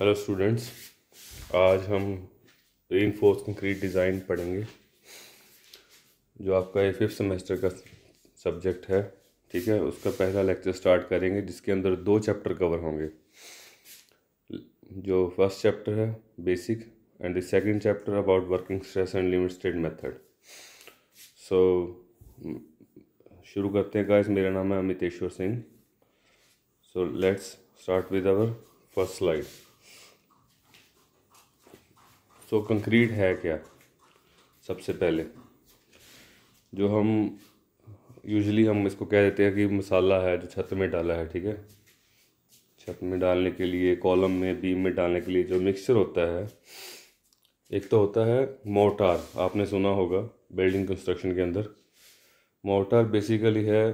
Hello students आज हम rain force concrete design पढ़ेंगे जो आपका ये फिफ्थ सेमेस्टर का सब्जेक्ट है ठीक है उसका पहला लेक्चर स्टार्ट करेंगे जिसके अंदर दो चैप्टर कवर होंगे जो फर्स्ट चैप्टर है basic and the second chapter about working stress and limited method so शुरू करते हैं गाइस मेरा नाम है Amiteshwar Singh so let's start with our first slide so concrete है क्या सबसे पहले जो हम यूजली हम इसको कह देते हैं कि मसाला है जो छत में डाला है ठीक है छत में डालने के लिए कॉलम में बीम में डालने के लिए जो मिक्सचर होता है एक तो होता है मोटार आपने सुना होगा बिल्डिंग कंस्ट्रक्शन के अंदर मोटार बेसिकली है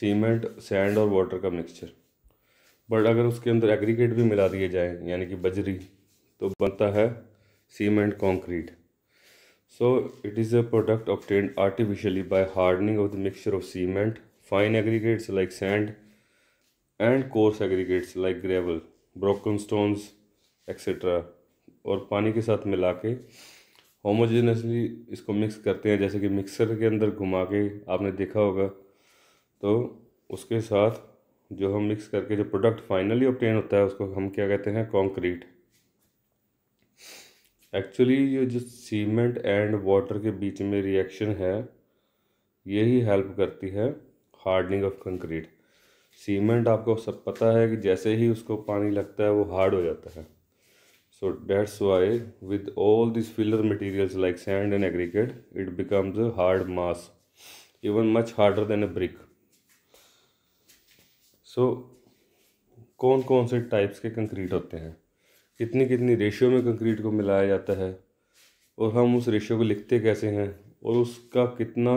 सीमेंट सैंड और वाटर का मिक्सचर बट अगर उसके अंदर एग्रीगेट भी मिला दिए जाए यानी कि बजरी तो बनता है cement concrete. So it is a product obtained artificially by hardening of the mixture of cement, fine aggregates like sand and coarse aggregates like gravel, broken stones etc. और पानी के साथ मिला के होमोजेनसली इसको मिक्स करते हैं जैसे कि मिक्सर के अंदर घुमा के आपने देखा होगा तो उसके साथ जो हम मिक्स करके जो प्रोडक्ट फाइनली ऑप्टेन होता है उसको हम क्या कहते हैं कॉन्क्रीट एक्चुअली ये जो सीमेंट एंड वाटर के बीच में रिएक्शन है यही हेल्प करती है हार्डनिंग ऑफ कंक्रीट सीमेंट आपको सब पता है कि जैसे ही उसको पानी लगता है वो हार्ड हो जाता है so that's why with all this filler materials like sand and aggregate it becomes hard mass even much harder than a brick so कौन कौन से टाइप्स के कंक्रीट होते हैं कितनी कितनी रेशियो में कंक्रीट को मिलाया जाता है और हम उस रेशियो को लिखते कैसे हैं और उसका कितना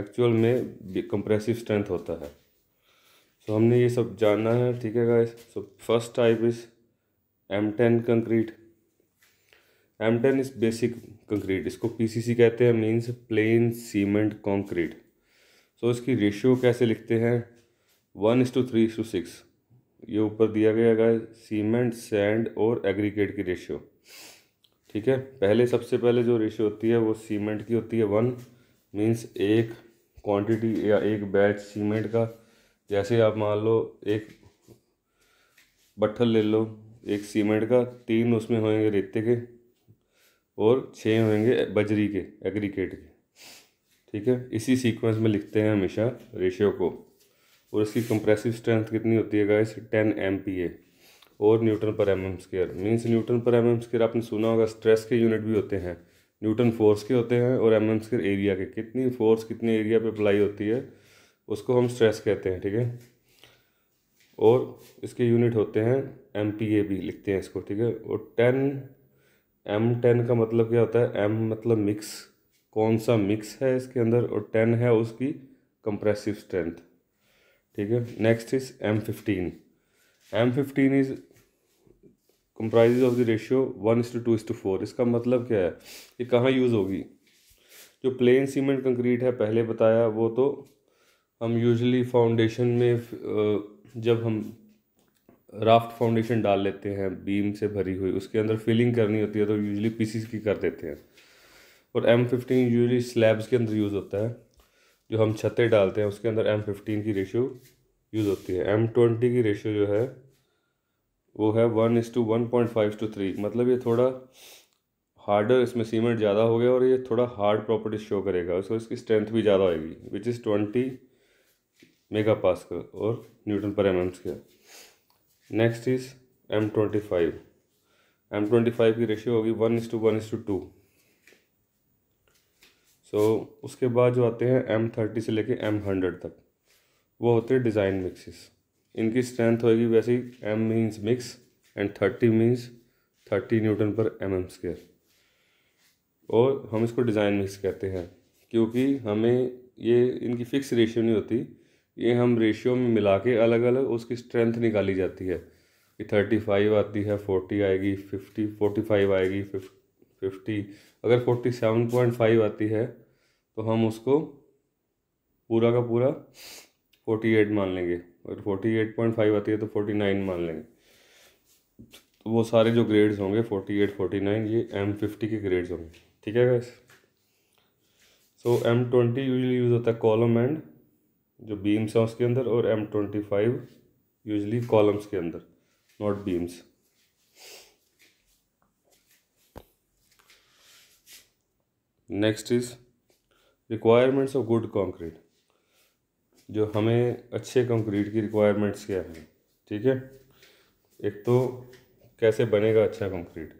एक्चुअल में कंप्रेसिव स्ट्रेंथ होता है सो तो so, हमने ये सब जानना है ठीक है guys so first type is M ten concrete M ten is basic concrete इसको पीसीसी कहते हैं means plain cement concrete so इसकी रेशियो कैसे लिखते हैं one is to three is to six ये ऊपर दिया गया है सीमेंट सैंड और एग्रीकेट की रेशियो ठीक है पहले सबसे पहले जो रेशियो होती है वो सीमेंट की होती है वन मीन्स एक क्वांटिटी या एक बैच सीमेंट का जैसे आप मान लो एक बट्ठल ले लो एक सीमेंट का तीन उसमें होंगे रेते के और छः होंगे बजरी के एग्रीकेट के ठीक है इसी सीक्वेंस में लिखते हैं हमेशा रेशियो को और इसकी कंप्रेसिव स्ट्रेंथ कितनी होती है गाइस टेन एम और न्यूटन पर M M square means newton पर एम एम स्केयर आपने सुना होगा स्ट्रेस के यूनिट भी होते हैं न्यूटन फोर्स के होते हैं और एम एम स्केयर एरिया के कितनी फोर्स कितने एरिया पे अप्लाई होती है उसको हम स्ट्रेस कहते हैं ठीक है और इसके यूनिट होते हैं एम पी ए भी लिखते हैं इसको ठीक है और टेन एम टेन का मतलब क्या होता है एम मतलब मिक्स कौन सा मिक्स है इसके अंदर और टेन है उसकी कंप्रेसिव स्ट्रेंथ ठीक है next is M fifteen M fifteen is comprise of the ratio one is to two is to four इसका मतलब क्या है ये कहाँ यूज़ होगी जो प्लेन सीमेंट कंक्रीट है पहले बताया वो तो हम यूजली फाउंडेशन में जब हम राफ्ट फाउंडेशन डाल लेते हैं बीम से भरी हुई उसके अंदर फिलिंग करनी होती है तो यूजली पीसीस की कर देते हैं और एम फिफ्टीन यूजली स्लैब्स के अंदर यूज़ होता है जो हम छतें डालते हैं उसके अंदर एम फिफ्टीन की रेशियो यूज़ होती है एम ट्वेंटी की रेशियो जो है वो है one is to one point five to three मतलब ये थोड़ा हार्डर इसमें सीमेंट ज़्यादा हो गया और ये थोड़ा हार्ड प्रॉपर्टी शो करेगा उसको इसकी स्ट्रेंथ भी ज़्यादा mm होगी विच इज़ ट्वेंटी मेगा का और न्यूटन पर एम एम का next is M twenty five M twenty five की रेशियो होगी one is to one is to two so तो उसके बाद जो आते हैं एम थर्टी से लेके एम हंड्रेड तक वो होते हैं डिज़ाइन मिक्सिस इनकी स्ट्रेंथ होगी ही M means mix and thirty means thirty newton पर एम एम स्केयर और हम इसको डिज़ाइन मिक्स कहते हैं क्योंकि हमें ये इनकी फ़िक्स रेशियो नहीं होती ये हम रेशियो में मिला के अलग अलग उसकी स्ट्रेंथ निकाली जाती है कि थर्टी फाइव आती है फोर्टी आएगी फिफ्टी फोर्टी फाइव आएगी फिफ्टी अगर फोर्टी सेवन पॉइंट फाइव आती है तो हम उसको पूरा का पूरा फोर्टी एट मान लेंगे और फोर्टी एट पॉइंट फाइव आती है तो फोर्टी नाइन मान लेंगे तो वो सारे जो ग्रेड्स होंगे फोर्टी एट फोर्टी नाइन ये एम फिफ्टी के ग्रेड्स होंगे ठीक है guys so M twenty usually use होता है कॉलम एंड जो बीम्स हैं उसके अंदर और M twenty five usually columns के अंदर not beams next is requirements of good concrete जो हमें अच्छे कंक्रीट की रिक्वायरमेंट्स क्या हैं ठीक है एक तो कैसे बनेगा अच्छा कंक्रीट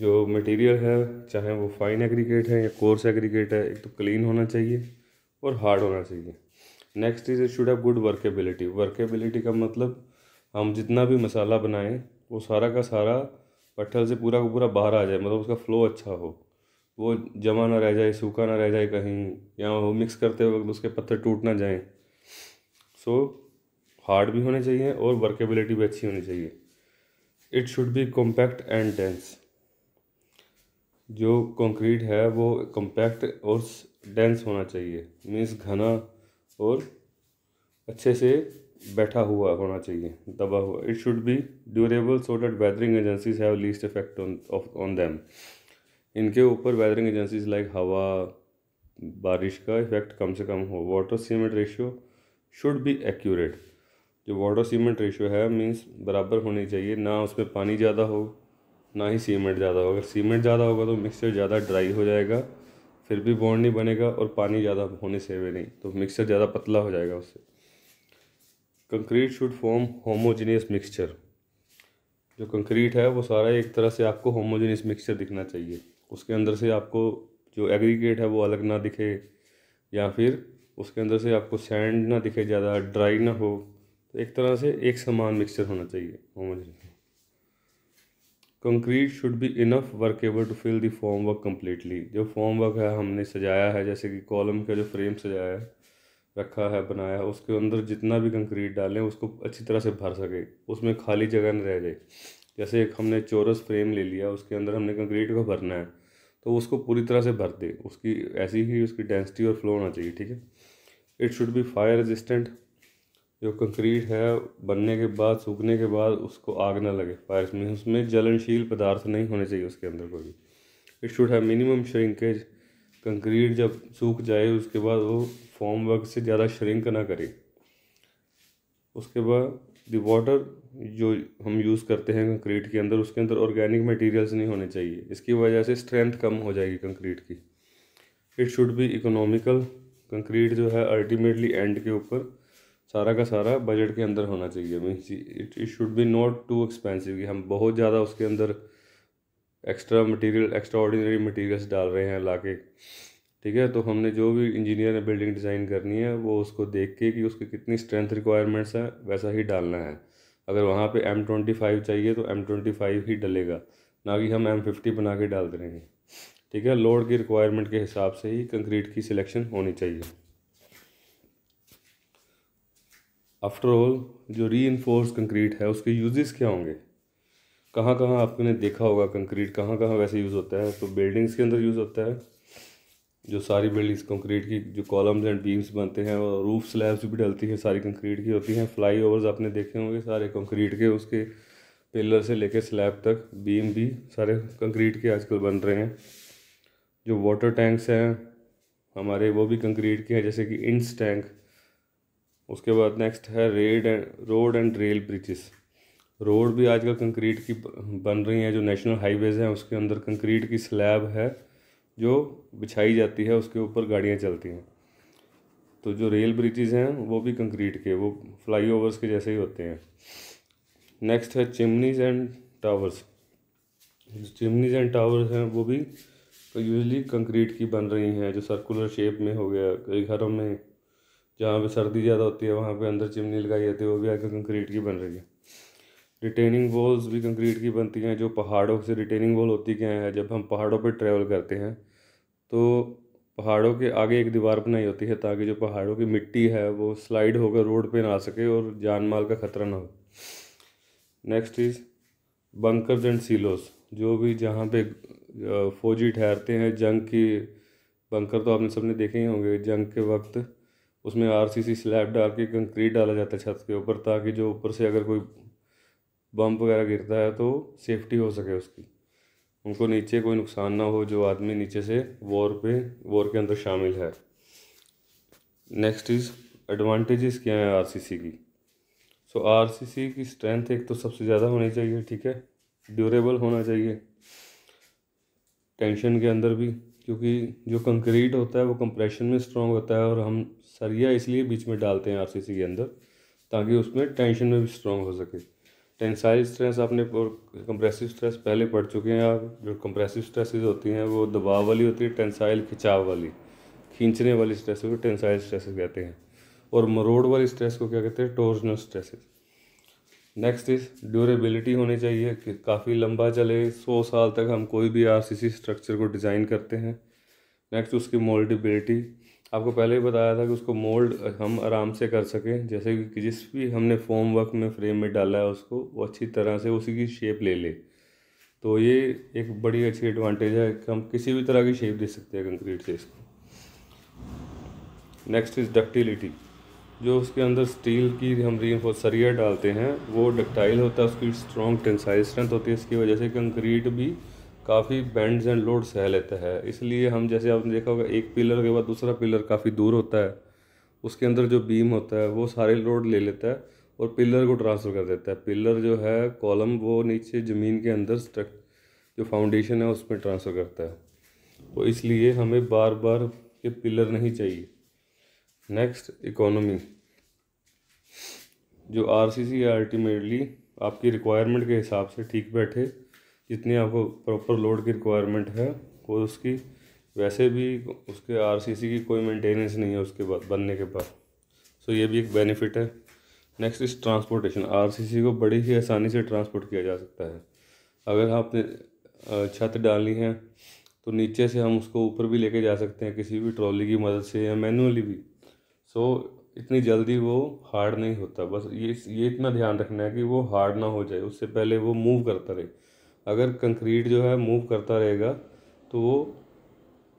जो मटेरियल है चाहे वो फाइन एग्रीगेट है या कोर्स एग्रीगेट है एक तो क्लीन होना चाहिए और हार्ड होना चाहिए next is it should have good workability workability का मतलब हम जितना भी मसाला बनाएं वो सारा का सारा पट्टल से पूरा का पूरा बाहर आ जाए मतलब उसका फ्लो अच्छा हो वो जमा ना रह जाए सूखा ना रह जाए कहीं या वो मिक्स करते वक्त उसके पत्थर टूट ना जाए सो हार्ड भी होने चाहिए और वर्केबिलिटी भी अच्छी होनी चाहिए it should be compact and dense जो कंक्रीट है वो कॉम्पैक्ट और डेंस होना चाहिए मीन्स घना और अच्छे से बैठा हुआ होना चाहिए दबा हुआ it should be durable so that weathering agencies have least effect on on them इनके ऊपर वेदरिंग एजेंसीज लाइक हवा बारिश का इफेक्ट कम से कम हो water cement ratio should be accurate जो वाटर सीमेंट रेशियो है मीन्स बराबर होनी चाहिए ना उसमें पानी ज़्यादा हो ना ही सीमेंट ज़्यादा हो अगर सीमेंट ज़्यादा होगा तो मिक्सचर ज़्यादा ड्राई हो जाएगा फिर भी बॉन्ड नहीं बनेगा और पानी ज़्यादा होने से भी नहीं तो मिक्सचर ज़्यादा पतला हो जाएगा उससे concrete should form homogeneous mixture जो कंक्रीट है वो सारा एक तरह से आपको होमोजीनियस मिक्सचर दिखना चाहिए उसके अंदर से आपको जो एग्रीगेट है वो अलग ना दिखे या फिर उसके अंदर से आपको सैंड ना दिखे ज़्यादा ड्राई ना हो तो एक तरह से एक समान मिक्सचर होना चाहिए concrete should be enough workable to fill the form work completely जो फॉर्म वर्क है हमने सजाया है जैसे कि कॉलम का जो फ्रेम सजाया है रखा है बनाया है उसके अंदर जितना भी कंक्रीट डालें उसको अच्छी तरह से भर सके उसमें खाली जगह न रह जाए जैसे एक हमने चोरस फ्रेम ले लिया उसके अंदर हमने कंक्रीट को भरना है तो उसको पूरी तरह से भर दे उसकी ऐसी ही उसकी डेंसिटी और फ्लो होना चाहिए ठीक है it should be fire resistant जो कंक्रीट है बनने के बाद सूखने के बाद उसको आग ना लगे फायर में उसमें जलनशील पदार्थ नहीं होने चाहिए उसके अंदर कोई भी इट शुड है मिनिमम श्रिंकेज कंक्रीट जब सूख जाए उसके बाद वो फॉर्म वर्क से ज़्यादा श्रिंक ना करे उसके बाद द वाटर जो हम यूज़ करते हैं कंक्रीट के अंदर उसके अंदर ऑर्गेनिक मटेरियल्स नहीं होने चाहिए इसकी वजह से स्ट्रेंथ कम हो जाएगी कंक्रीट की it should be economical concrete जो है अल्टीमेटली एंड के ऊपर सारा का सारा बजट के अंदर होना चाहिए means it it should be not too expensive कि हम बहुत ज़्यादा उसके अंदर extra material extra ordinary materials डाल रहे हैं ला के ठीक है तो हमने जो भी इंजीनियर ने बिल्डिंग डिज़ाइन करनी है वो उसको देख के कि उसकी कितनी स्ट्रेंथ रिक्वायरमेंट्स हैं वैसा ही डालना है अगर वहाँ पे एम ट्वेंटी फाइव चाहिए तो एम ट्वेंटी फाइव ही डलेगा ना कि हम एम फिफ्टी बना के डाल देंगे ठीक है लोड की रिक्वायरमेंट के हिसाब से ही कंक्रीट की सिलेक्शन होनी चाहिए आफ्टर ऑल जो री इन्फोर्स कंक्रीट है उसके यूजेस क्या होंगे कहाँ कहाँ आपने देखा होगा कंक्रीट कहाँ कहाँ वैसे यूज़ होता है तो बिल्डिंग्स के अंदर यूज़ होता है जो सारी बिल्डिंग्स कंक्रीट की जो कॉलम्स एंड बीम्स बनते हैं और रूफ स्लैब्स भी डलती हैं सारी कंक्रीट की होती हैं फ्लाई ओवर्स आपने देखे होंगे सारे कंक्रीट के उसके पिलर से लेकर स्लैब तक बीम भी सारे कंक्रीट के आजकल बन रहे हैं जो वाटर टैंक्स हैं हमारे वो भी कंक्रीट के हैं जैसे कि इंस टैंक उसके बाद नेक्स्ट है red and road and rail bridges road भी आजकल कंक्रीट की बन रही हैं जो नेशनल हाईवेज़ हैं उसके अंदर कंक्रीट की स्लैब है जो बिछाई जाती है उसके ऊपर गाड़ियाँ चलती हैं तो जो रेल ब्रिजेज़ हैं वो भी कंक्रीट के वो फ्लाई ओवर्स के जैसे ही होते हैं नेक्स्ट है chimneys and towers chimneys and towers हैं वो भी यूजली कंक्रीट की बन रही हैं जो सर्कुलर शेप में हो गया कई घरों में जहाँ पे सर्दी ज़्यादा होती है वहाँ पे अंदर चिमनी लगाई जाती है वो भी आगे कंक्रीट की बन रही है रिटेनिंग वॉल्स भी कंक्रीट की बनती हैं जो पहाड़ों से रिटेनिंग वॉल होती क्या है जब हम पहाड़ों पर ट्रैवल करते हैं तो पहाड़ों के आगे एक दीवार बनाई होती है ताकि जो पहाड़ों की मिट्टी है वो स्लाइड होकर रोड पे ना सके और जान माल का खतरा ना हो next is bunkers and silos जो भी जहाँ पे फौजी ठहरते हैं जंग की बंकर तो आपने सबने देखे ही होंगे जंग के वक्त उसमें आरसीसी स्लैब डाल के कंक्रीट डाला जाता है छत के ऊपर ताकि जो ऊपर से अगर कोई बम वगैरह गिरता है तो सेफ्टी हो सके उसकी उनको नीचे कोई नुकसान ना हो जो आदमी नीचे से वॉर पे वॉर के अंदर शामिल है नेक्स्ट इज़ एडवांटेजेस क्या हैं आरसीसी की सो so, आरसीसी की स्ट्रेंथ एक तो सबसे ज़्यादा होनी चाहिए ठीक है ड्यूरेबल होना चाहिए टेंशन के अंदर भी क्योंकि जो कंक्रीट होता है वो कंप्रेशन में स्ट्रॉन्ग होता है और हम सरिया इसलिए बीच में डालते हैं आरसीसी के अंदर ताकि उसमें टेंशन में भी स्ट्रॉन्ग हो सके टेंसाइल स्ट्रेस आपने कंप्रेसिव स्ट्रेस पहले पढ़ चुके हैं आप जो कंप्रेसिव स्ट्रेसेस होती हैं वो दबाव वाली होती है टेंसाइल खिंचाव वाली खींचने वाली स्ट्रेस को टेंसाइल स्ट्रेसेस कहते हैं और मरोड़ वाली स्ट्रेस को क्या कहते हैं torsional stresses next is durability होनी चाहिए कि काफ़ी लंबा चले सौ साल तक हम कोई भी आर स्ट्रक्चर को डिज़ाइन करते हैं नेक्स्ट उसकी मोल्डेबिलिटी आपको पहले ही बताया था कि उसको मोल्ड हम आराम से कर सकें जैसे कि जिस भी हमने फोम वर्क में फ्रेम में डाला है उसको वो अच्छी तरह से उसी की शेप ले ले तो ये एक बड़ी अच्छी एडवांटेज है कि हम किसी भी तरह की शेप दे सकते हैं कंक्रीट से इसको नेक्स्ट इज़ डक्टिलिटी जो उसके अंदर स्टील की हम री सरिया डालते हैं वो डक्टाइल होता है उसकी स्ट्रॉन्ग टेंसाइल स्ट्रेंथ होती है इसकी वजह से कंक्रीट भी काफ़ी बैंड्स एंड लोड सह लेता है इसलिए हम जैसे आपने देखा होगा एक पिलर के बाद दूसरा पिलर काफ़ी दूर होता है उसके अंदर जो बीम होता है वो सारे लोड ले लेता है और पिलर को ट्रांसफ़र कर देता है पिलर जो है कॉलम वो नीचे ज़मीन के अंदर स्ट्रक जो फाउंडेशन है उसमें ट्रांसफ़र करता है तो इसलिए हमें बार बार के पिलर नहीं चाहिए नेक्स्ट इकोनॉमी जो आर सी सी अल्टीमेटली आपकी रिक्वायरमेंट के हिसाब से ठीक बैठे जितनी आपको प्रॉपर लोड की रिक्वायरमेंट है वो उसकी वैसे भी उसके आरसीसी की कोई मेंटेनेंस नहीं है उसके बाद बनने के बाद सो ये भी एक बेनिफिट है नेक्स्ट इस ट्रांसपोर्टेशन आरसीसी को बड़ी ही आसानी से ट्रांसपोर्ट किया जा सकता है अगर आपने छत डालनी है तो नीचे से हम उसको ऊपर भी लेके जा सकते हैं किसी भी ट्रॉली की मदद से या मैनुअली भी सो इतनी जल्दी वो हार्ड नहीं होता बस ये ये इतना ध्यान रखना है कि वो हार्ड ना हो जाए उससे पहले वो मूव करता रहे अगर कंक्रीट जो है मूव करता रहेगा तो वो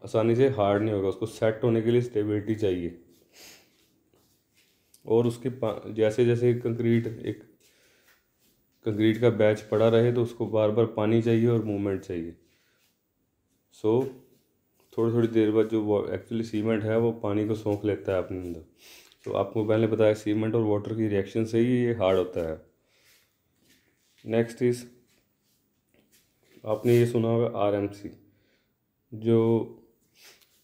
आसानी से हार्ड नहीं होगा उसको सेट होने के लिए स्टेबिलिटी चाहिए और उसके जैसे जैसे कंक्रीट एक कंक्रीट का बैच पड़ा रहे तो उसको बार बार पानी चाहिए और मूवमेंट चाहिए सो so, थोड़ी थोड़ी देर बाद जो एक्चुअली सीमेंट है वो पानी को सौंख लेता है अपने अंदर तो आपको पहले बताया सीमेंट और वाटर की रिएक्शन से ही ये हार्ड होता है नेक्स्ट इज़ आपने ये सुना होगा आरएमसी जो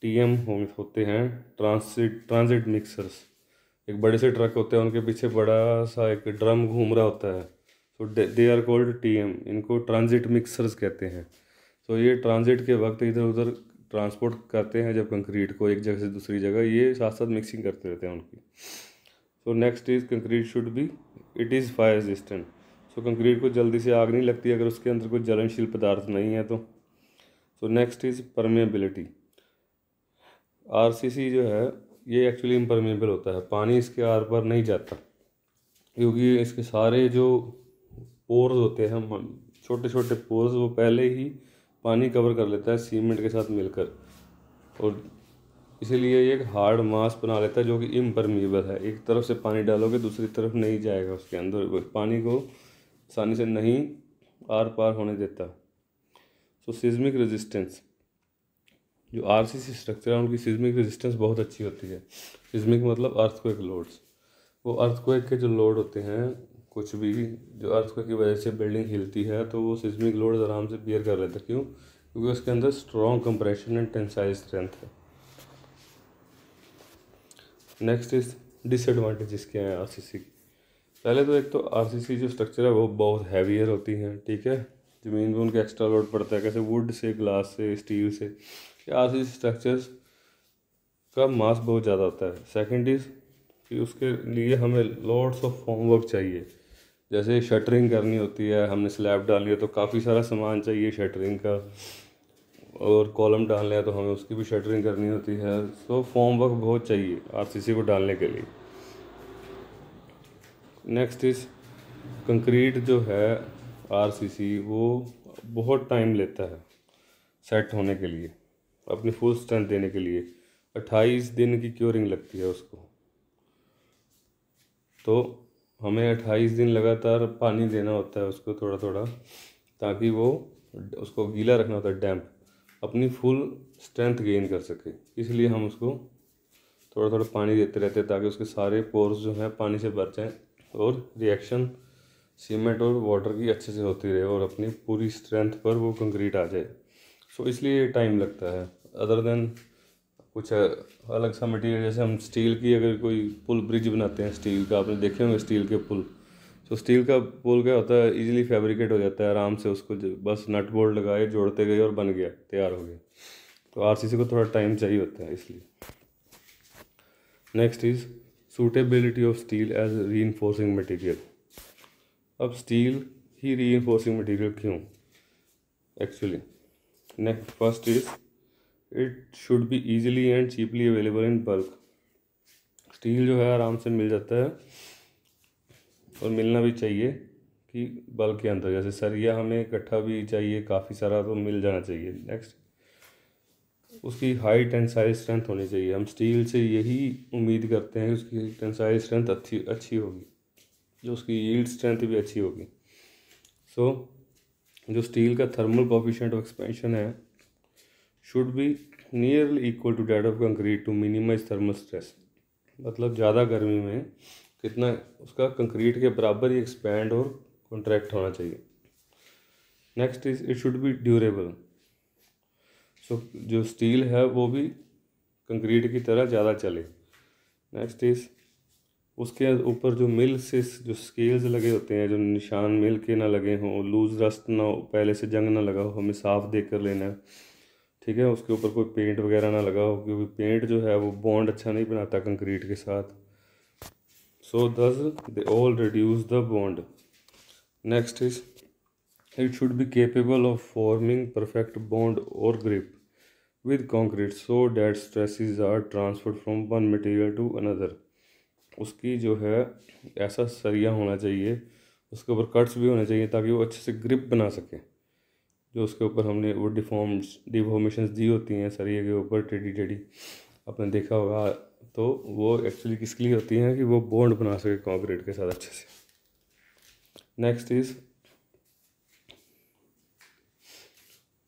टीएम होते हैं ट्रांसिट ट्रांजिट मिक्सर्स एक बड़े से ट्रक होते हैं उनके पीछे बड़ा सा एक ड्रम घूम रहा होता है so they are called M इनको ट्रांजिट मिक्सर्स कहते हैं सो so, ये ट्रांजिट के वक्त इधर उधर ट्रांसपोर्ट करते हैं जब कंक्रीट को एक जगह से दूसरी जगह ये साथ साथ मिक्सिंग करते रहते हैं उनकी so next is concrete should be it is fire resistant so concrete को जल्दी से आग नहीं लगती अगर उसके अंदर कोई जलनशील पदार्थ नहीं है तो so next is permeability RCC जो है ये एक्चुअली इम्परमेबल होता है पानी इसके आर पर नहीं जाता क्योंकि इसके सारे जो पोर्स होते हैं छोटे छोटे पोर्स वो पहले ही पानी कवर कर लेता है सीमेंट के साथ मिलकर और इसीलिए ये एक हार्ड मास बना लेता है जो कि इम्परमेबल है एक तरफ से पानी डालोगे दूसरी तरफ नहीं जाएगा उसके अंदर पानी को आसानी से नहीं आर पार होने देता सो सिज्मिक रेजिस्टेंस जो आर सी सी स्ट्रक्चर है उनकी सिज्मिक रेजिस्टेंस बहुत अच्छी होती है सिज्मिक मतलब अर्थक्वेक लोड्स वो अर्थक्वेक के जो लोड होते हैं कुछ भी जो अर्थक्वेक की वजह से बिल्डिंग हिलती है तो वो सिज्मिक लोड आराम से बियर कर लेता क्यों क्योंकि उसके अंदर strong compression and tensile strength है नेक्स्ट इज डिसएडवांटेजेस क्या हैं आर सी सी पहले तो एक तो आरसीसी जो स्ट्रक्चर है वो बहुत हैवियर होती है ठीक है ज़मीन पर उनका एक्स्ट्रा लोड पड़ता है कैसे वुड से ग्लास से स्टील से आर सी स्ट्रक्चर्स का मास बहुत ज़्यादा होता है सेकेंड इज़ कि उसके लिए हमें लॉर्ड्स ऑफ फॉर्म वर्क चाहिए जैसे शटरिंग करनी होती है हमने स्लैब डालनी है तो काफ़ी सारा सामान चाहिए शटरिंग का और कॉलम डालना है तो हमें उसकी भी शटरिंग करनी होती है सो फॉर्म वर्क बहुत चाहिए आरसीसी को डालने के लिए नेक्स्ट इस कंक्रीट जो है आरसीसी वो बहुत टाइम लेता है सेट होने के लिए अपनी फुल स्ट्रेंथ देने के लिए अट्ठाईस दिन की क्योरिंग लगती है उसको तो हमें अट्ठाईस दिन लगातार पानी देना होता है उसको थोड़ा थोड़ा ताकि वो उसको गीला रखना होता है डैम्प अपनी फुल स्ट्रेंथ गेन कर सके इसलिए हम उसको थोड़ा थोड़ा पानी देते रहते हैं ताकि उसके सारे पोर्स जो हैं पानी से भर जाएँ और रिएक्शन सीमेंट और वाटर की अच्छे से होती रहे और अपनी पूरी स्ट्रेंथ पर वो कंक्रीट आ जाए सो so, इसलिए टाइम लगता है अदर देन कुछ अलग सा मटेरियल जैसे हम स्टील की अगर कोई पुल ब्रिज बनाते हैं स्टील का आपने देखे होंगे स्टील के पुल तो so, स्टील का पुल क्या होता है इजीली फैब्रिकेट हो जाता है आराम से उसको बस नट बोल्ट लगाए जोड़ते गए और बन गया तैयार हो गया तो आरसीसी को थोड़ा टाइम चाहिए होता है इसलिए next is suitability of steel as re material अब स्टील ही री इन्फोर्सिंग मटीरियल क्यों actually next first is it should be easily and cheaply available in bulk steel जो है आराम से मिल जाता है और मिलना भी चाहिए कि बल्क के अंदर जैसे सरिया हमें इकट्ठा भी चाहिए काफ़ी सारा तो मिल जाना चाहिए नेक्स्ट उसकी हाई टेंसाइल स्ट्रेंथ होनी चाहिए हम स्टील से यही उम्मीद करते हैं उसकी टेंसाइल स्ट्रेंथ अच्छी अच्छी होगी जो उसकी यील्ड स्ट्रेंथ भी अच्छी होगी सो so, जो स्टील का थर्मल कॉफिशेंट ऑफ एक्सपेंशन है should be nearly equal to that of concrete to minimise thermal stress मतलब ज़्यादा गर्मी में कितना उसका कंक्रीट के बराबर ही एक्सपैंड और कॉन्ट्रैक्ट होना चाहिए next is it should be durable so जो स्टील है वो भी कंक्रीट की तरह ज़्यादा चले नेक्स्ट इज़ उसके ऊपर जो मिल से जो स्केल्स लगे होते हैं जो निशान मिल के ना लगे हों लूज़ रस्ट ना हो पहले से जंग ना लगा हो हमें साफ़ देख कर लेना है ठीक है उसके ऊपर कोई पेंट वगैरह ना लगा हो क्योंकि पेंट जो है वो बॉन्ड अच्छा नहीं बनाता कंक्रीट के साथ so this they all reduce the bond next is it should be capable of forming perfect bond और grip with concrete so that stresses are transferred from one material to another उसकी जो है ऐसा सरिया होना चाहिए उसके ऊपर कट्स भी होने चाहिए ताकि वो अच्छे से ग्रिप बना सके जो उसके ऊपर हमने वो डिफॉर्म्स डिफॉर्मेशन दी होती हैं सरिये के ऊपर टेढ़ी टेढ़ी आपने देखा होगा तो वो एक्चुअली किसके लिए होती हैं कि वो बॉन्ड बना सके कॉन्क्रीट के साथ अच्छे से नेक्स्ट इज़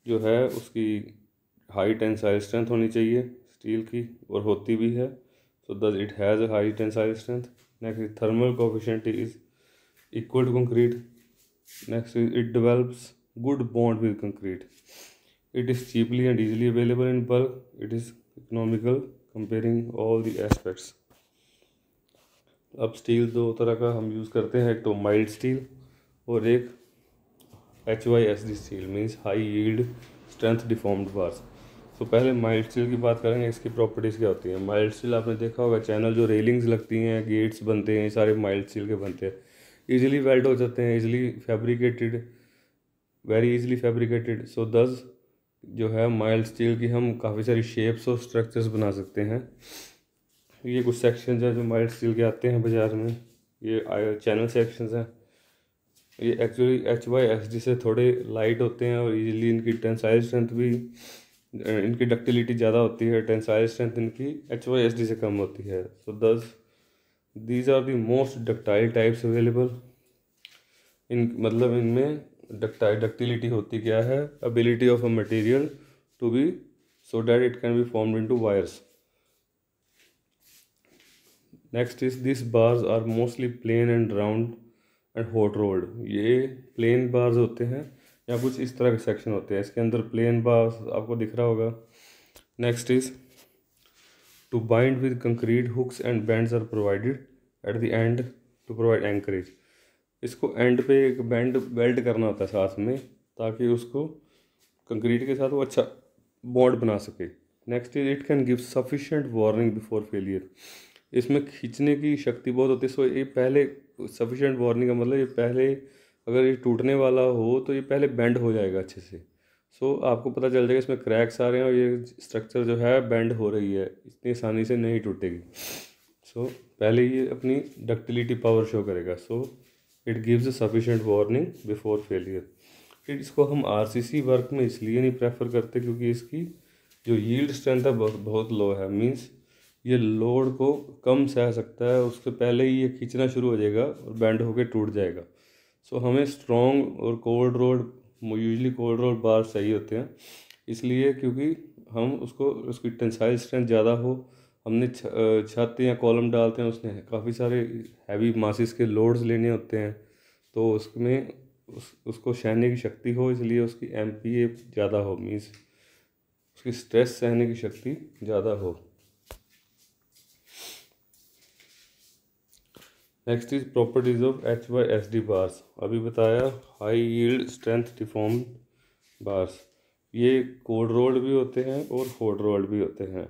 जो है उसकी हाई टेंसाइल स्ट्रेंथ होनी चाहिए स्टील की और होती भी है so this it has a high tensile strength next thermal coefficient is equal to concrete next it develops good bond with concrete it is cheaply and easily available in bulk it is economical comparing all the aspects अब steel दो तरह का हम use करते हैं एक तो mild steel और एक H Y S D steel means high yield strength deformed bars so तो so, पहले माइल्ड स्टील की बात करेंगे इसकी प्रॉपर्टीज़ क्या होती हैं माइल्ड स्टील आपने देखा होगा चैनल जो रेलिंग्स लगती हैं गेट्स बनते हैं सारे माइल्ड स्टील के बनते हैं ईजिली वेल्ड हो जाते हैं easily fabricated very easily fabricated so this जो है माइल्ड स्टील की हम काफ़ी सारी शेप्स और स्ट्रक्चर्स बना सकते हैं ये कुछ सेक्शन हैं जो माइल्ड स्टील के आते हैं बाज़ार में ये चैनल सेक्शंस हैं ये actually H Y S D से थोड़े लाइट होते हैं और ईजिली इनकी टेंसाइल स्ट्रेंथ भी इनकी डक्टिलिटी ज़्यादा होती है टेंसाइल स्ट्रेंथ इनकी एच वाई एस डी से कम होती है so this these are the most ductile types available in मतलब इनमें डक्टाइल डक्टिलिटी होती क्या है ability of a material to be so that it can be form into wires next is this bars are mostly plain and round and hot rod ये plain bars होते हैं या कुछ इस तरह के सेक्शन होते हैं इसके अंदर प्लेन बास आपको दिख रहा होगा next is to bind with concrete hooks and bend are provided at the end to provide anchorage इसको एंड पे एक बैंड बेल्ट करना होता है साथ में ताकि उसको कंक्रीट के साथ वो अच्छा बॉन्ड बना सके next is it can give sufficient warning before failure इसमें खींचने की शक्ति बहुत होती है सो ये पहले सफिशेंट वार्निंग का मतलब ये पहले अगर ये टूटने वाला हो तो ये पहले बेंड हो जाएगा अच्छे से सो so, आपको पता चल जाएगा इसमें क्रैक्स आ रहे हैं और ये स्ट्रक्चर जो है बेंड हो रही है इतनी आसानी से नहीं टूटेगी सो so, पहले ये अपनी डक्टिलिटी पावर शो करेगा so it gives a sufficient warning before failure फिर इसको हम आरसीसी वर्क में इसलिए नहीं प्रेफर करते क्योंकि इसकी जो यील्ड स्ट्रेंथ है बहुत लो है मीन्स ये लोड को कम सह सकता है उसके पहले ही ये खींचना शुरू हो जाएगा और बैंड होकर टूट जाएगा सो हमें स्ट्रॉन्ग और cold rolled usually cold rolled bar सही होते हैं इसलिए क्योंकि हम उसको उसकी टेंसाइल स्ट्रेंथ ज़्यादा हो हमने छत या कॉलम डालते हैं उसने काफ़ी सारे हैवी मासिस के लोड्स लेने होते हैं तो उसमें उस उसको सहने की शक्ति हो इसलिए उसकी एम ज़्यादा हो मीन्स उसकी स्ट्रेस सहने की शक्ति ज़्यादा हो next is properties of H Y S D bars अभी बताया high yield strength deform bars ये कोड रोल्ड भी होते हैं और फोर्ड रोल्ड भी होते हैं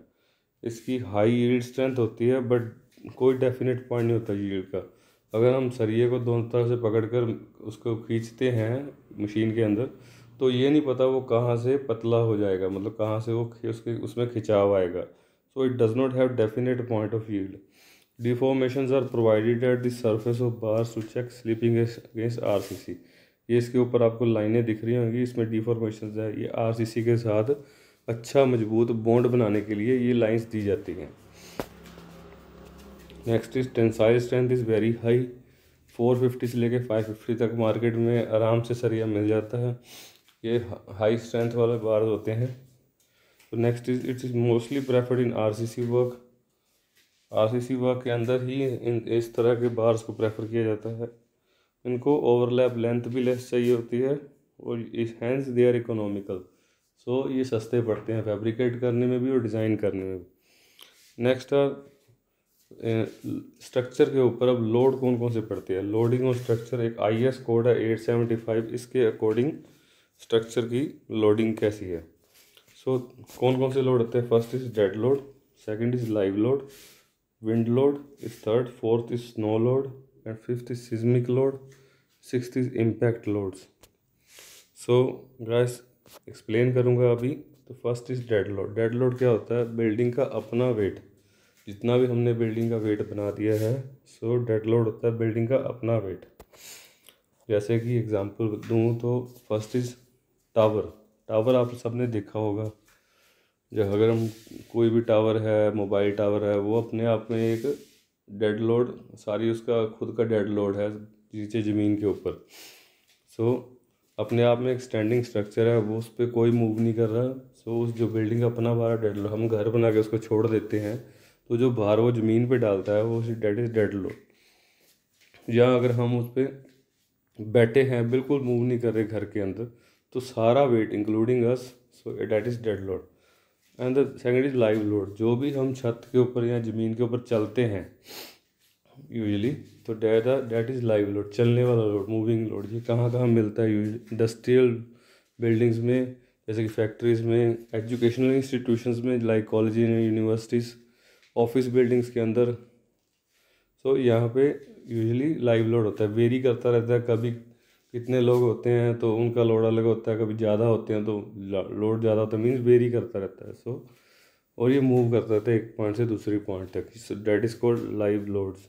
इसकी हाई यील्ड स्ट्रेंथ होती है बट कोई डेफिनेट पॉइंट नहीं होता यील्ड का अगर हम सरिये को दोनों तरफ से पकड़कर उसको खींचते हैं मशीन के अंदर तो ये नहीं पता वो कहाँ से पतला हो जाएगा मतलब कहाँ से वो उसके उसमें खिंचाव आएगा so it does not have definite point of yield deformation are provided at the surface of bars to check slipping against R C C ये इसके ऊपर आपको लाइनें दिख रही होंगी इसमें डिफॉर्मेशन है ये आर सी सी के साथ अच्छा मजबूत बॉन्ड बनाने के लिए ये लाइंस दी जाती हैं next is tensile strength is very high four fifty से लेके फाइव फिफ्टी तक मार्केट में आराम से सरिया मिल जाता है ये हाई स्ट्रेंथ वाले बार्स होते हैं तो next is it is mostly preferred in R C C work R C C work के अंदर ही इन इस तरह के बार्स को प्रेफर किया जाता है इनको ओवरलैप लेंथ भी लेस चाहिए होती है और इस hence they are economical so ये सस्ते पड़ते हैं फैब्रिकेट करने में भी और डिज़ाइन करने में भी नेक्स्ट आर स्ट्रक्चर के ऊपर अब लोड कौन कौन से पड़ते हैं लोडिंग और स्ट्रक्चर एक आई एस कोड है एट सेवेंटी फाइव इसके अकॉर्डिंग स्ट्रक्चर की लोडिंग कैसी है सो so, कौन कौन से लोड होते हैं first is dead load second is live load wind load is third fourth is snow load and fifth is seismic load sixth is impact loads so guys explain करूँगा अभी तो first is dead load dead load क्या होता है building का अपना wait जितना भी हमने बिल्डिंग का वेट बना दिया है सो डेड लोड होता है बिल्डिंग का अपना वेट जैसे कि एग्जांपल दूँ तो फर्स्ट इज़ टावर टावर आप सबने देखा होगा जब अगर हम कोई भी टावर है मोबाइल टावर है वो अपने आप में एक डेड लोड सारी उसका खुद का डेड लोड है नीचे ज़मीन के ऊपर सो अपने आप में एक स्टैंडिंग स्ट्रक्चर है वो उस पर कोई मूव नहीं कर रहा सो उस जो बिल्डिंग अपना हमारा डेड लोड हम घर बना के उसको छोड़ देते हैं तो जो भार वो ज़मीन पे डालता है वो डेट इज़ डेड लोड या अगर हम उस पर बैठे हैं बिल्कुल मूव नहीं कर रहे घर के अंदर तो सारा weight including us so that is dead load and the second is live load जो भी हम छत के ऊपर या ज़मीन के ऊपर चलते हैं यूजली तो that that is live load चलने वाला लोड मूविंग लोड ये कहाँ कहाँ मिलता है यूजली इंडस्ट्रियल बिल्डिंग्स में जैसे कि फैक्ट्रीज़ में एजुकेशनल इंस्टीट्यूशंस में like college universities office buildings के अंदर सो so, यहाँ पे यूजली लाइव लोड होता है वेरी करता रहता है कभी कितने लोग होते हैं तो उनका लोड अलग होता है कभी ज़्यादा होते हैं तो लोड ज़्यादा होता है मीन्स वेरी करता रहता है सो और ये मूव करता रहता है एक पॉइंट से दूसरी पॉइंट तक that is called live loads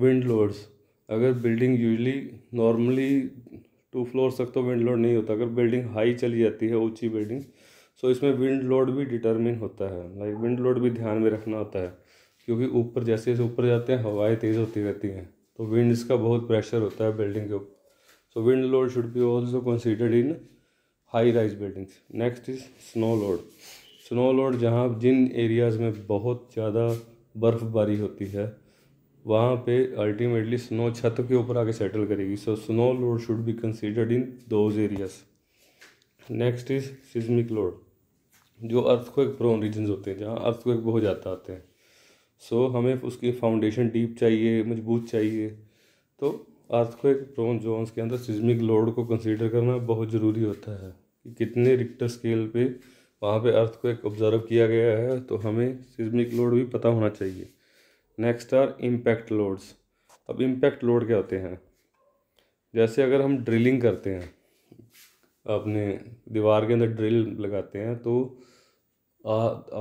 wind loads अगर building usually normally two floor तक तो विंड लोड नहीं होता अगर बिल्डिंग हाई चली जाती है ऊंची बिल्डिंग सो इसमें विंड लोड भी डिटर्मिन होता है लाइक विंड लोड भी ध्यान में रखना होता है क्योंकि ऊपर जैसे जैसे ऊपर जाते हैं हवाएं तेज़ होती रहती हैं तो विंड्स का बहुत प्रेशर होता है बिल्डिंग के ऊपर so wind load should be also considered in high rise buildings next is snow load snow load जहाँ जिन एरियाज़ में बहुत ज़्यादा बर्फ़बारी होती है वहाँ पे अल्टीमेटली स्नो छत के ऊपर आके सेटल करेगी so snow load should be considered in those areas next is seismic load जो अर्थक्वेक प्रोन रीजन होते हैं जहाँ अर्थक्वेक बहुत ज़्यादा आते हैं सो so, हमें उसकी फाउंडेशन डीप चाहिए मजबूत चाहिए तो अर्थक्वेक प्रोन जोन्स के अंदर सिज्मिक लोड को कंसीडर करना बहुत ज़रूरी होता है कि कितने रिक्टर स्केल पे वहाँ पे अर्थक्वेक ऑब्ज़र्व किया गया है तो हमें सिज्मिक लोड भी पता होना चाहिए नेक्स्ट आर इम्पैक्ट लोड्स अब इम्पैक्ट लोड क्या होते हैं जैसे अगर हम ड्रिलिंग करते हैं अपने दीवार के अंदर ड्रिल लगाते हैं तो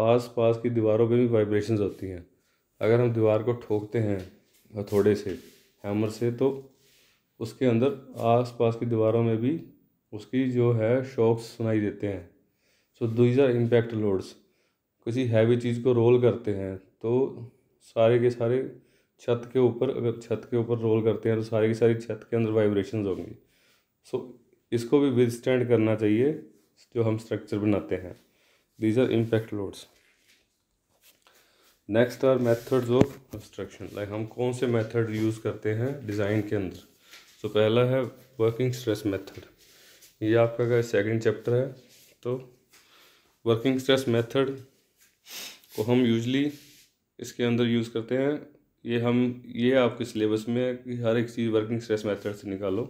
आस पास की दीवारों पे भी वाइब्रेशंस होती हैं अगर हम दीवार को ठोकते हैं थोड़े से हैमर से तो उसके अंदर आसपास की दीवारों में भी उसकी जो है शॉक्स सुनाई देते हैं so these are impact loads किसी हैवी चीज़ को रोल करते हैं तो सारे के सारे छत के ऊपर अगर छत के ऊपर रोल करते हैं तो सारे की सारी छत के अंदर वाइब्रेशन होंगी सो so, इसको भी विदस्टैंड करना चाहिए जो हम स्ट्रक्चर बनाते हैं these are impact loads next are methods of construction like हम कौन से मेथड यूज़ करते हैं डिज़ाइन के अंदर तो पहला है वर्किंग स्ट्रेस मेथड ये आपका अगर सेकेंड चैप्टर है तो वर्किंग स्ट्रेस मेथड को हम यूजली इसके अंदर यूज़ करते हैं ये हम ये आपके सिलेबस में है कि हर एक चीज़ वर्किंग स्ट्रेस मेथड से निकालो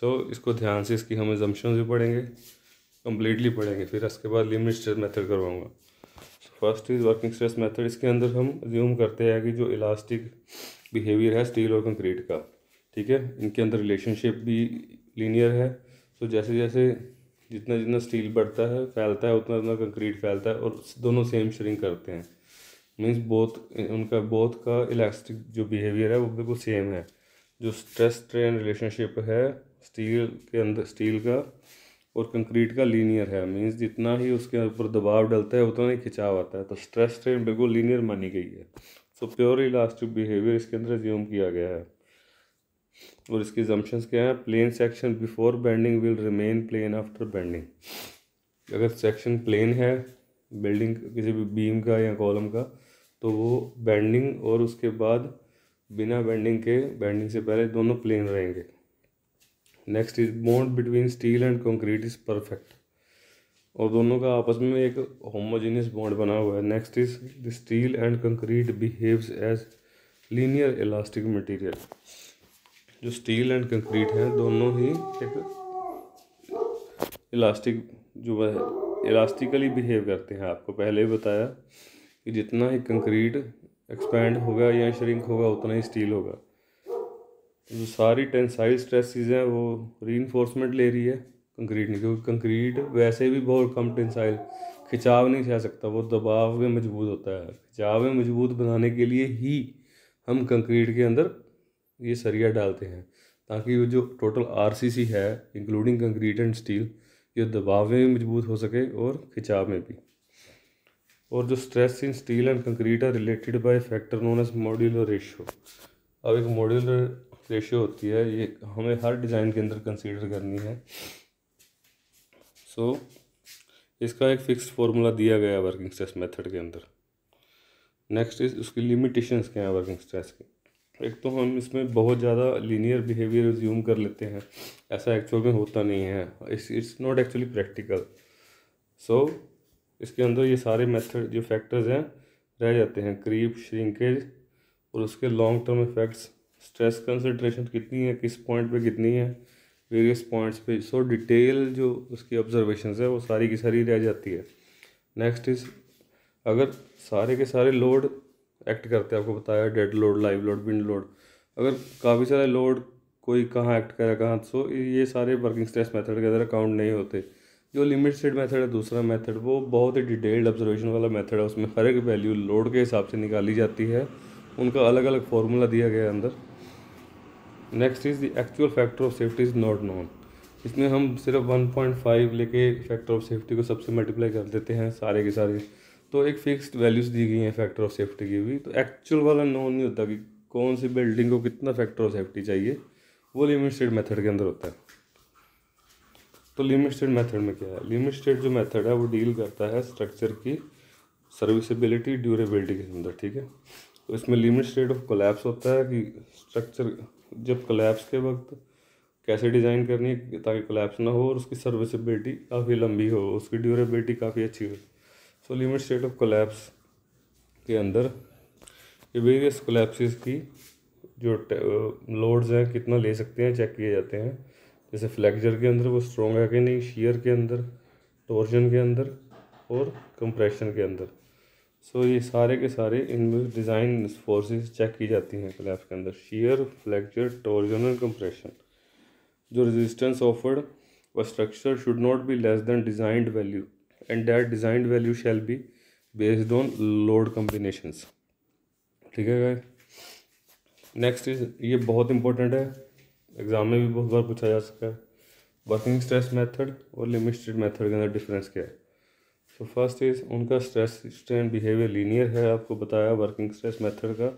सो so, इसको ध्यान से इसकी हम एजम्पन्स भी पढ़ेंगे कम्प्लीटली पढ़ेंगे फिर इसके बाद लिमिट स्ट्रेस मेथड करवाऊँगा first is working stress method इसके अंदर हम ज्यूम करते हैं कि जो इलास्टिक बिहेवियर है स्टील और कंक्रीट का ठीक है इनके अंदर रिलेशनशिप भी लीनियर है तो जैसे जैसे जितना जितना स्टील बढ़ता है फैलता है उतना उतना कंक्रीट फैलता है और दोनों सेम श्रिंक करते हैं मीन्स बोथ उनका बोथ का इलास्टिक जो बिहेवियर है वो बिल्कुल सेम है जो स्ट्रेस ट्रेन रिलेशनशिप है स्टील के अंदर स्टील का और कंक्रीट का लीनियर है मीन्स जितना ही उसके ऊपर दबाव डलता है उतना ही खिंचाव आता है तो स्ट्रेस ट्रेन बिल्कुल लीनियर मानी गई है सो प्योर इलास्टिक बिहेवियर इसके अंदर रिज्यूम किया गया है और इसके जम्पन क्या हैं plane section before bending will remain plane after bending अगर सेक्शन प्लेन है बिल्डिंग किसी भी बीम का या कॉलम का तो वो बैंडिंग और उसके बाद बिना बैंडिंग के बैंडिंग से पहले दोनों प्लेन रहेंगे next is bond between steel and concrete is perfect और दोनों का आपस में एक होमोजेनियस बॉन्ड बना हुआ है next is the steel and concrete behaves as linear elastic material जो स्टील एंड कंक्रीट है दोनों ही एक इलास्टिक जो है इलास्टिकली बिहेव करते हैं आपको पहले ही बताया कि जितना ही कंक्रीट एक्सपेंड होगा या श्रिंक होगा उतना ही स्टील होगा जो सारी टेंसाइल स्ट्रेसेस हैं वो रीइंफोर्समेंट ले रही है कंक्रीट ने क्योंकि कंक्रीट वैसे भी बहुत कम टेंसाइल खिंचाव नहीं सह सकता वो दबाव में मजबूत होता है खिंचाव में मजबूत बनाने के लिए ही हम कंक्रीट के अंदर ये सरिया डालते हैं ताकि वो जो टोटल आरसीसी है इंक्लूडिंग कंक्रीट एंड स्टील ये दबाव में भी मजबूत हो सके और खिंचाव में भी और जो stress in steel and concrete are related by factor known as modular ratio अब एक मॉड्यूलर रेशियो होती है ये हमें हर डिज़ाइन के अंदर कंसीडर करनी है सो so, इसका एक फिक्स फार्मूला दिया गया है वर्किंग स्ट्रेस मेथड के अंदर नेक्स्ट इज उसकी लिमिटेशंस क्या हैं वर्किंग स्ट्रेस की एक तो हम इसमें बहुत ज़्यादा लीनियर बिहेवियर रिज्यूम कर लेते हैं ऐसा एक्चुअल में होता नहीं है it's it's not actually practical so इसके अंदर ये सारे मेथड जो फैक्टर्स हैं रह जाते हैं क्रीप श्रिंकेज और उसके long term effects stress concentration कितनी है किस पॉइंट पे कितनी है वेरियस पॉइंट्स पे सो so, डिटेल जो उसकी ऑब्जर्वेशन है वो सारी की सारी रह जाती है नेक्स्ट इज़ अगर सारे के सारे लोड एक्ट करते हैं आपको बताया dead load live load wind load अगर काफ़ी सारे लोड कोई कहाँ एक्ट करे कहाँ सो तो ये सारे वर्किंग स्ट्रेस मेथड के अंदर अकाउंट नहीं होते जो लिमिट स्टेट मेथड है दूसरा मेथड वो बहुत ही डिटेल्ड ऑब्जर्वेशन वाला मेथड है उसमें हर एक वैल्यू लोड के हिसाब से निकाली जाती है उनका अलग अलग फार्मूला दिया गया है अंदर next is the actual factor of safety is not known इसमें हम सिर्फ 1.5 लेके फैक्टर ऑफ सेफ्टी को सबसे मल्टीप्लाई कर देते हैं सारे के सारे तो एक फिक्स्ड वैल्यूज़ दी गई हैं फैक्टर ऑफ सेफ्टी की भी तो एक्चुअल वाला नोन नहीं होता कि कौन सी बिल्डिंग को कितना फैक्टर ऑफ सेफ्टी चाहिए वो लिमिट स्टेट मेथड के अंदर होता है तो लिमिट स्टेट मेथड में क्या है लिमिट स्टेट जो मेथड है वो डील करता है स्ट्रक्चर की सर्विसबिलिटी ड्यूरेबिलिटी के अंदर ठीक है तो इसमें लिमिट स्टेट ऑफ कोलैप्स होता है कि स्ट्रक्चर जब कोलैप्स के वक्त कैसे डिज़ाइन करनी है ताकि कोलैप्स ना हो और उसकी सर्विसबिलिटी काफ़ी लंबी हो उसकी ड्यूरेबिलिटी काफ़ी अच्छी हो so limit state of collapse के अंदर ये वेरियस कोलैप्सिस की जो लोड्स uh, हैं कितना ले सकते हैं चेक किए जाते हैं जैसे फ्लैक्चर के अंदर वो स्ट्रॉन्ग है कि नहीं शीयर के अंदर टोर्जन के अंदर और कंप्रेशन के अंदर सो so, ये सारे के सारे इनमें डिज़ाइन फोर्सेस चेक की जाती हैं क्लैप्स के अंदर शीयर फ्लैक्चर टोर्जन और कंप्रेशन जो रेजिस्टेंस ऑफर्ड व structure should not be less than designed value and that designed value shall be based on load combinations ठीक है गाय नेक्स्ट इज ये बहुत इंपॉर्टेंट है एग्ज़ाम में भी बहुत बार पूछा जा सकता है वर्किंग स्ट्रेस मेथड और लिमिटेड मेथड के अंदर डिफरेंस क्या है सो फर्स्ट इज़ उनका स्ट्रेस स्ट्रेन बिहेवियर लीनियर है आपको बताया वर्किंग स्ट्रेस मेथड का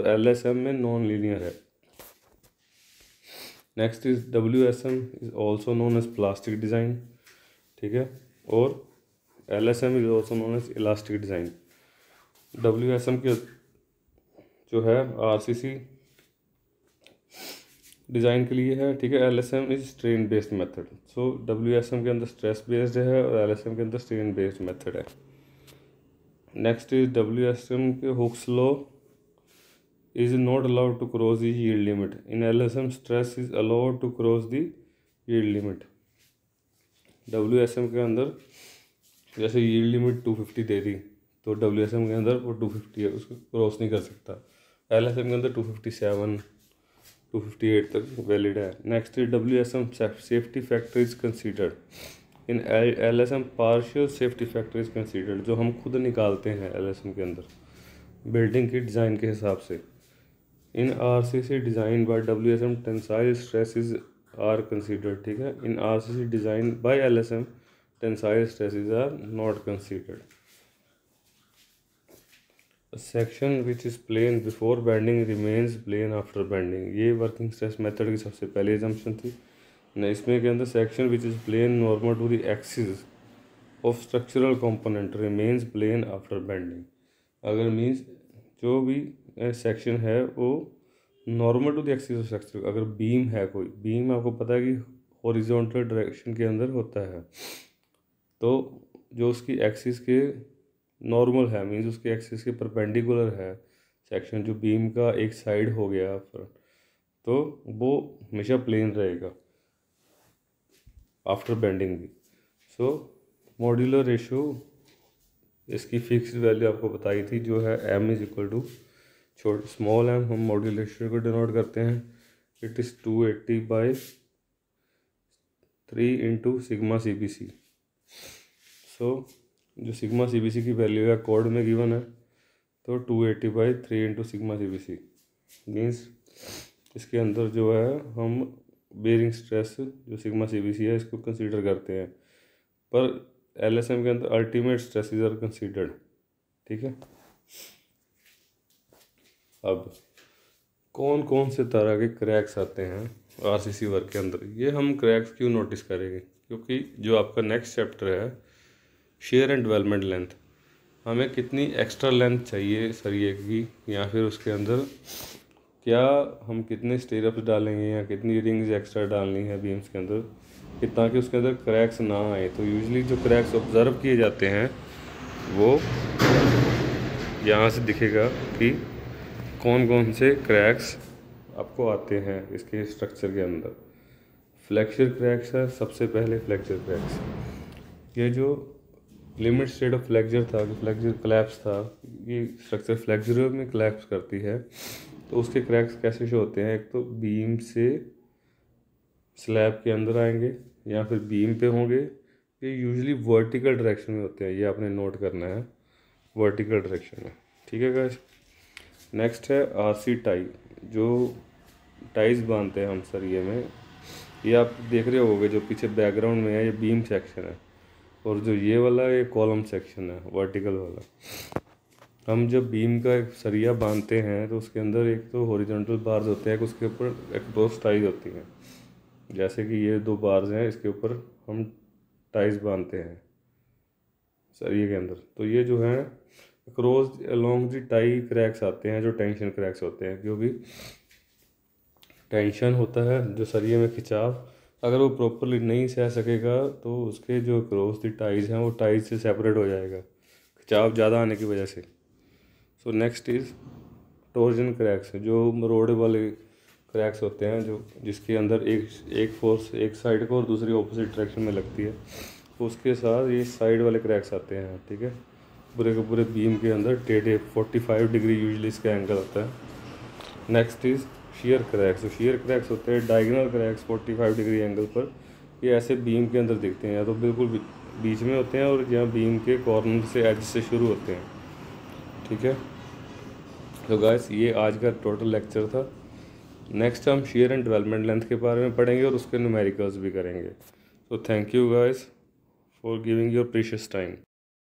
और एल एस एम में नॉन लीनियर है next is W S M is also known as plastic design ठीक है और L S M is also known as elastic design W S M के जो है आर सी सी डिज़ाइन के लिए है ठीक है L S M is strain based method so W S M के अंदर स्ट्रेस बेस्ड है और एल एस एम के अंदर स्ट्रेन बेस्ड मेथड है next is W S M के हुक्स to cross the yield limit in L S M stress is allowed to cross the yield limit W S M के अंदर जैसे ये limit two fifty दे दी तो डब्ल्यू एस एम के अंदर वो टू फिफ्टी है उसको क्रॉस नहीं कर सकता एल एस एम के अंदर two fifty seven two fifty eight तक वैलिड है next is W S M safety factor is considered in L S M partial safety factor is considered जो हम खुद निकालते हैं एल एस एम के अंदर बिल्डिंग की डिज़ाइन के हिसाब से in R C C design by W S M tensile stress are considered ठीक है in R C C design by L S M tensile stresses are not considered. A section which is plane before bending remains plane after bending. ye working stress method ki sabse पहली assumption thi na isme ke andar section which is plane normal to the axis of structural component remains plane after bending agar means jo bhi section है वो normal to the axis of structure अगर beam है कोई beam आपको पता है कि horizontal direction के अंदर होता है तो जो उसकी एक्सिस के नॉर्मल है मीन्स उसके एक्सिस के परपेंडिकुलर है सेक्शन जो बीम का एक साइड हो गया फ्रंट तो वो हमेशा प्लेन रहेगा आफ्टर बेंडिंग भी सो मॉड्यूलर रेशो इसकी फिक्स्ड वैल्यू आपको बताई थी जो है एम इज इक्वल टू छोट स्मॉल एम हम मॉड्यूलर रेशो को डिनोट करते हैं it is two eighty by three into sigma C B C so so, जो सिग्मा सी बी सी की वैल्यू है कोड में गिवन है तो two eighty by three into sigma C B C means इसके अंदर जो है हम बेरिंग स्ट्रेस जो सिग्मा सी बी सी है इसको कंसीडर करते हैं पर एल एस एम के अंदर अल्टीमेट इज आर कंसीडर्ड ठीक है अब कौन कौन से तरह के क्रैक्स आते हैं आरसीसी वर्क के अंदर ये हम क्रैक्स क्यों नोटिस करेंगे क्योंकि जो आपका नेक्स्ट चैप्टर है शेयर एंड डेवलपमेंट लेंथ हमें कितनी एक्स्ट्रा लेंथ चाहिए सरिये की या फिर उसके अंदर क्या हम कितने स्टेरअप्स डालेंगे या कितनी रिंग्स एक्स्ट्रा डालनी है बीम्स के अंदर कि ताकि उसके अंदर क्रैक्स ना आए तो यूजली जो क्रैक्स ऑब्ज़र्व किए जाते हैं वो यहाँ से दिखेगा कि कौन कौन से क्रैक्स आपको आते हैं इसके स्ट्रक्चर के अंदर फ्लैक्चर क्रैक्स है सबसे पहले फ्लैक्चर क्रैक्स ये जो लिमिट स्टेट ऑफ फ्लैक्जर था कि फ्लैक्जर क्लैप्स था ये स्ट्रक्चर फ्लैक्जर में क्लैप्स करती है तो उसके क्रैक्स कैसे शो होते हैं एक तो बीम से स्लैब के अंदर आएंगे या फिर बीम पे होंगे ये यूजली वर्टिकल डायरेक्शन में होते हैं ये आपने नोट करना है वर्टिकल डायरेक्शन में ठीक है गाइस नेक्स्ट है आरसी टाई जो टाइज बांधते हैं हम सर ये में ये आप देख रहे होगे जो पीछे बैकग्राउंड में है ये बीम सेक्शन है और जो ये वाला ये कॉलम सेक्शन है वर्टिकल वाला हम जब बीम का एक सरिया बांधते हैं तो उसके अंदर एक तो हॉरिजॉन्टल बार्स होते हैं उसके ऊपर एक दो टाइज होती हैं जैसे कि ये दो बार्स हैं इसके ऊपर हम टाइज बांधते हैं सरिये के अंदर तो ये जो है cross along the tie cracks आते हैं जो टेंशन क्रैक्स होते हैं क्योंकि टेंशन होता है जो सरिये में खिंचाव अगर वो प्रॉपरली नहीं सह सकेगा तो उसके जो क्रॉस दी टाइज हैं वो टाइज से सेपरेट हो जाएगा खिंचाव ज़्यादा आने की वजह से so next is torsion cracks जो मरोड़े वाले क्रैक्स होते हैं जो जिसके अंदर एक एक फोर्स एक साइड को और दूसरी ऑपोजिट डायरेक्शन में लगती है तो उसके साथ ये साइड वाले क्रैक्स आते हैं ठीक है पूरे के पूरे बीम के अंदर टेढ़े फाइव डिग्री यूजली इसका एंगल आता है next is shear cracks shear cracks होते हैं डायगनल क्रैक्स 45 डिग्री एंगल पर ये ऐसे बीम के अंदर दिखते हैं या तो बिल्कुल बीच में होते हैं और यहाँ बीम के कॉर्नर से एज से शुरू होते हैं ठीक है तो गाइस ये आज का टोटल लेक्चर था नेक्स्ट हम शेयर एंड डेवलपमेंट लेंथ के बारे में पढ़ेंगे और उसके न्यूमेरिकल्स भी करेंगे तो thank you guys for giving your precious time